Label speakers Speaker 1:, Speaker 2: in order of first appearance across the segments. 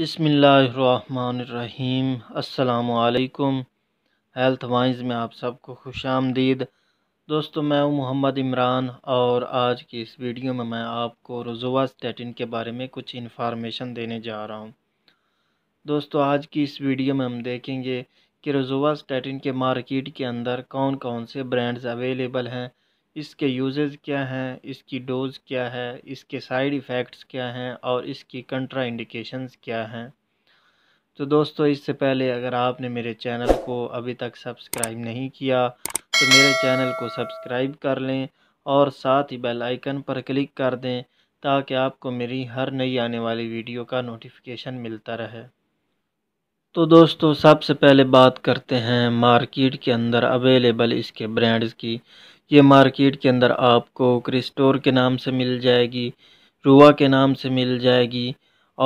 Speaker 1: بسم اللہ الرحمن الرحیم السلام علیکم ہیلتھ وائنز میں آپ سب کو خوش آمدید دوستو میں ہوں محمد عمران اور آج کی اس ویڈیو میں میں آپ کو رزوا سٹیٹن کے بارے میں کچھ انفارمیشن دینے جا رہا ہوں دوستو آج کی اس ویڈیو میں ہم دیکھیں گے کہ رزوا سٹیٹن کے مارکیٹ کے اندر کون کون سے برانڈز اویلیبل ہیں اس کے یوزز کیا ہیں اس کی ڈوز کیا ہے اس کے سائیڈ افیکٹس کیا ہیں اور اس کی کنٹرا انڈیکیشنز کیا ہیں تو دوستو اس سے پہلے اگر آپ نے میرے چینل کو ابھی تک سبسکرائب نہیں کیا تو میرے چینل کو سبسکرائب کر لیں اور ساتھ ہی بیل آئیکن پر کلک کر دیں تاکہ آپ کو میری ہر نئی آنے والی ویڈیو کا نوٹیفیکیشن ملتا رہے تو دوستو سب سے پہلے بات کرتے ہیں مارکیٹ کے اندر اویلیبل اس کے برینڈز کی یہ مارکیٹ کے اندر آپ کو کرسٹور کے نام سے مل جائے گی روا کے نام سے مل جائے گی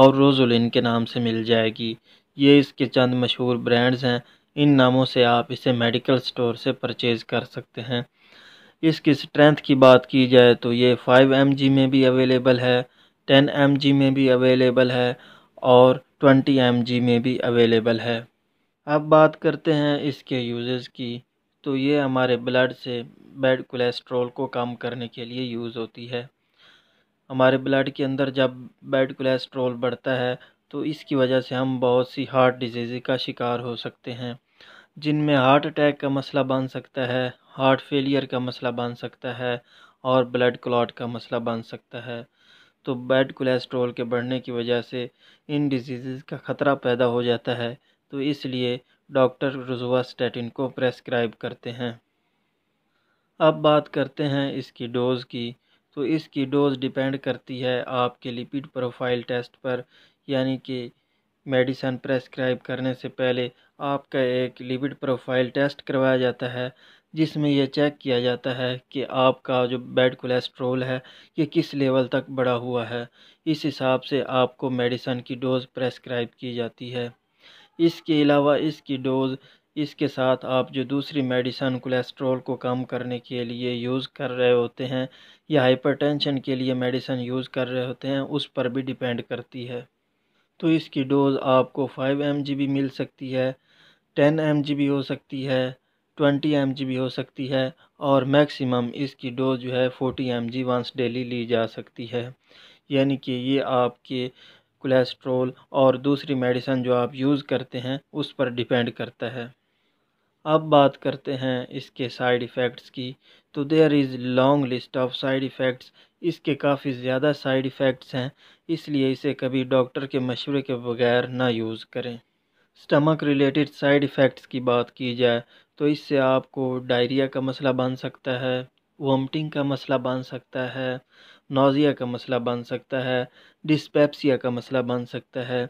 Speaker 1: اور روزولین کے نام سے مل جائے گی یہ اس کے چند مشہور برانڈز ہیں ان ناموں سے آپ اسے میڈیکل سٹور سے پرچیز کر سکتے ہیں اس کی سٹرینتھ کی بات کی جائے تو یہ فائیو ایم جی میں بھی اویلیبل ہے ٹین ایم جی میں بھی اویلیبل ہے اور ٹوینٹی ایم جی میں بھی اویلیبل ہے اب بات کرتے ہیں اس کے یوزز کی تو یہ ہمارے بلڈ سے بیڈ کولیسٹرول کو کم کرنے کے لیے یوز ہوتی ہے ہمارے بلڈ کے اندر جب بیڈ کولیسٹرول بڑھتا ہے تو اس کی وجہ سے ہم بہت سی ہارٹ ڈیزیز کا شکار ہو سکتے ہیں جن میں ہارٹ اٹیک کا مسئلہ بن سکتا ہے ہارٹ فیلئر کا مسئلہ بن سکتا ہے اور بلڈ کلاٹ کا مسئلہ بن سکتا ہے تو بیڈ کولیسٹرول کے بڑھنے کی وجہ سے ان ڈیزیزز کا خطرہ پیدا ہو جاتا ہے تو اس لیے ڈاکٹر رضوا سٹیٹن کو پریسکرائب کرتے ہیں اب بات کرتے ہیں اس کی ڈوز کی تو اس کی ڈوز ڈیپینڈ کرتی ہے آپ کے لیپڈ پروفائل ٹیسٹ پر یعنی کہ میڈیسن پریسکرائب کرنے سے پہلے آپ کا ایک لیپڈ پروفائل ٹیسٹ کروایا جاتا ہے جس میں یہ چیک کیا جاتا ہے کہ آپ کا جو بیڈ کولیسٹرول ہے یہ کس لیول تک بڑھا ہوا ہے اس حساب سے آپ کو میڈیسن کی ڈوز پریسکرائب کی جاتی ہے اس کے علاوہ اس کی ڈوز اس کے ساتھ آپ جو دوسری میڈیسن کولیسٹرول کو کم کرنے کے لیے یوز کر رہے ہوتے ہیں یا ہائپر ٹینشن کے لیے میڈیسن یوز کر رہے ہوتے ہیں اس پر بھی ڈیپینڈ کرتی ہے تو اس کی ڈوز آپ کو فائیو ایم جی بھی مل سکتی ہے ٹین ایم جی بھی ہو سکتی ہے ٹوینٹی ایم جی بھی ہو سکتی ہے اور میکسیمم اس کی ڈوز جو ہے forty M G once daily لی جا سکتی ہے یعنی کہ یہ آپ کے کولیسٹرول اور دوسری میڈیسن جو آپ یوز کرتے ہیں اس پر ڈیپینڈ کرتا ہے اب بات کرتے ہیں اس کے سائیڈ ایفیکٹس کی تو there is long list of side effects اس کے کافی زیادہ سائیڈ ایفیکٹس ہیں اس لیے اسے کبھی ڈاکٹر کے مشورے کے بغیر نہ یوز کریں سٹمک ریلیٹڈ سائیڈ ایفیکٹس کی بات کی جائے تو اس سے آپ کو ڈائریا کا مسئلہ بن سکتا ہے وامٹنگ کا مسئلہ بن سکتا ہے نوزیا کا مسئلہ بن سکتا ہے ڈسپیپسیا کا مسئلہ بن سکتا ہے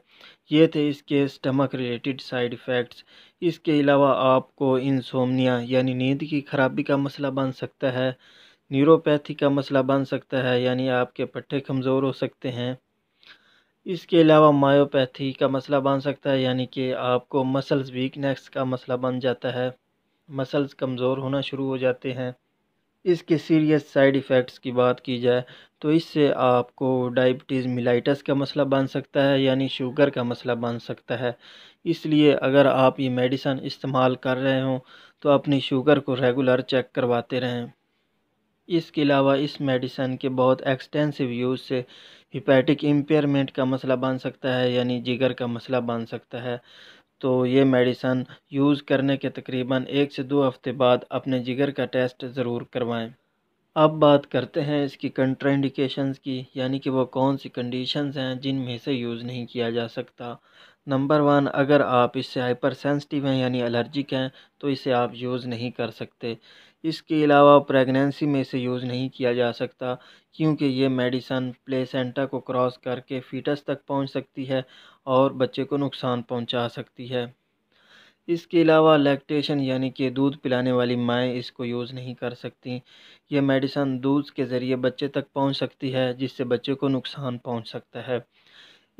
Speaker 1: یہ تھے اس کے اسٹمک ریلیٹڈ سائیڈ افیکٹس اس کے علاوہ آپ کو انسومنیا یعنی نیند کی خرابی کا مسئلہ بن سکتا ہے نیوروپیتھی کا مسئلہ بن سکتا ہے یعنی آپ کے پٹھے کمزور ہو سکتے ہیں اس کے علاوہ مایوپیتھی کا مسئلہ بن سکتا ہے یعنی کہ آپ کو مسلز ویکنیکس کا مسئلہ بن جاتا ہے مسلز کمزور ہونا شروع ہو جاتے ہیں اس کے سیریس سائیڈ افیکٹس کی بات کی جائے تو اس سے آپ کو ڈائبٹیز میلائٹس کا مسئلہ بن سکتا ہے یعنی شوگر کا مسئلہ بن سکتا ہے اس لیے اگر آپ یہ میڈیسن استعمال کر رہے ہوں تو اپنی شوگر کو ریگولر چیک کرواتے رہیں اس کے علاوہ اس میڈیسن کے بہت ایکسٹینسو یوز سے ہیپیٹک امپیئرمنٹ کا مسئلہ بن سکتا ہے یعنی جگر کا مسئلہ بن سکتا ہے تو یہ میڈیسن یوز کرنے کے تقریباً ایک سے دو ہفتے بعد اپنے جگر کا ٹیسٹ ضرور کروائیں اب بات کرتے ہیں اس کی کنٹرا انڈیکیشنز کی یعنی کہ وہ کون سی کنڈیشنز ہیں جن میں سے یوز نہیں کیا جا سکتا نمبر ون اگر آپ اس سے ہائپر سینسٹیو ہیں یعنی الرجک ہیں تو اسے آپ یوز نہیں کر سکتے اس کے علاوہ پریگنینسی میں اسے یوز نہیں کیا جا سکتا کیونکہ یہ میڈیسن پلے سینٹا کو کراس کر کے فیٹس تک پہنچ سکتی ہے اور بچے کو نقصان پہنچا سکتی ہے اس کے علاوہ لیکٹیشن یعنی کہ دودھ پلانے والی مائیں اس کو یوز نہیں کر سکتیں یہ میڈیسن دودھ کے ذریعے بچے تک پہنچ سکتی ہے جس سے بچے کو نقصان پہنچ سکتا ہے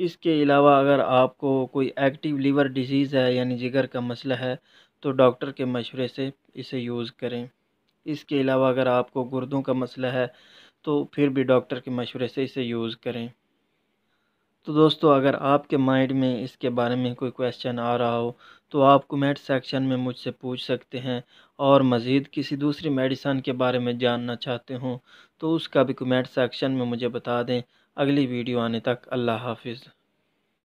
Speaker 1: اس کے علاوہ اگر آپ کو کوئی ایکٹیو لیور ڈیزیز ہے یعنی جگر کا مسئلہ ہے تو ڈاکٹر کے مشورے سے اسے یوز کریں اس کے علاوہ اگر آپ کو گردوں کا مسئلہ ہے تو پھر بھی ڈاکٹر کے مشورے سے اسے یوز کریں تو دوستو اگر آپ کے مائنڈ میں اس کے بارے میں کوئی کویشچن آ رہا ہو تو آپ کومنٹ سیکشن میں مجھ سے پوچھ سکتے ہیں اور مزید کسی دوسری میڈیسن کے بارے میں جاننا چاہتے ہوں تو اس کا بھی کومنٹ سیکشن میں مجھے بتا دیں اگلی ویڈیو آنے تک اللہ حافظ